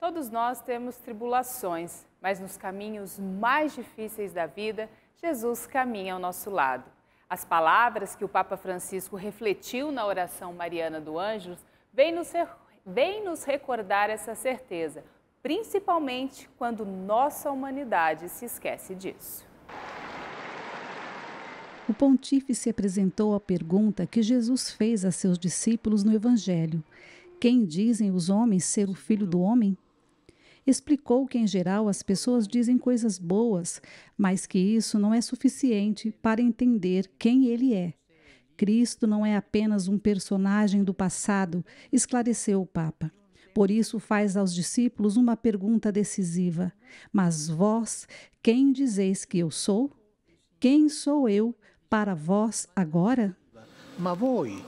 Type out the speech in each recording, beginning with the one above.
Todos nós temos tribulações, mas nos caminhos mais difíceis da vida, Jesus caminha ao nosso lado. As palavras que o Papa Francisco refletiu na oração mariana do Anjos vêm nos, vem nos recordar essa certeza, principalmente quando nossa humanidade se esquece disso. O pontífice apresentou a pergunta que Jesus fez a seus discípulos no Evangelho: Quem dizem os homens ser o filho do homem? explicou que, em geral, as pessoas dizem coisas boas, mas que isso não é suficiente para entender quem ele é. Cristo não é apenas um personagem do passado, esclareceu o Papa. Por isso, faz aos discípulos uma pergunta decisiva: Mas vós, quem dizeis que eu sou? Quem sou eu para vós agora? Mas voi,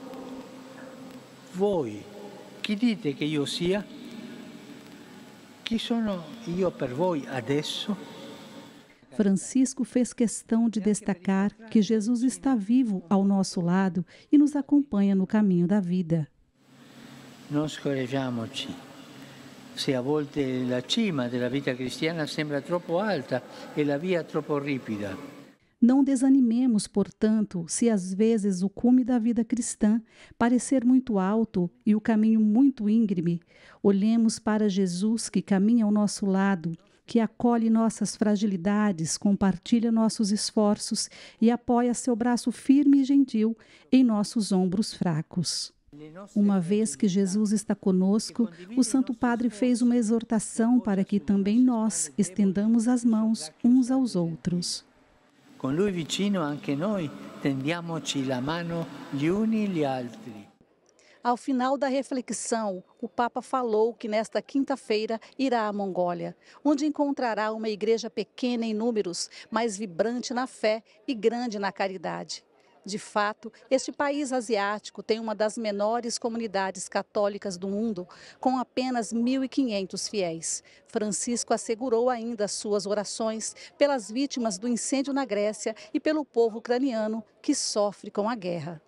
voi, que dite que eu sia? Chi sono io per voi adesso? Francisco fez questão de destacar que Jesus está vivo ao nosso lado e nos acompanha no caminho da vida. Não scorreggiamoci. Se a volte la cima della vita cristiana sembra troppo alta e la via troppo ripida. Não desanimemos, portanto, se às vezes o cume da vida cristã parecer muito alto e o caminho muito íngreme. Olhemos para Jesus que caminha ao nosso lado, que acolhe nossas fragilidades, compartilha nossos esforços e apoia seu braço firme e gentil em nossos ombros fracos. Uma vez que Jesus está conosco, o Santo Padre fez uma exortação para que também nós estendamos as mãos uns aos outros. Con lui vicino anche noi tendiamoci la mano gli uni gli altri. Ao final da reflexão, o Papa falou que nesta quinta-feira irá à Mongólia, onde encontrará uma igreja pequena em números, mas vibrante na fé e grande na caridade. De fato, este país asiático tem uma das menores comunidades católicas do mundo, com apenas 1.500 fiéis. Francisco assegurou ainda suas orações pelas vítimas do incêndio na Grécia e pelo povo ucraniano que sofre com a guerra.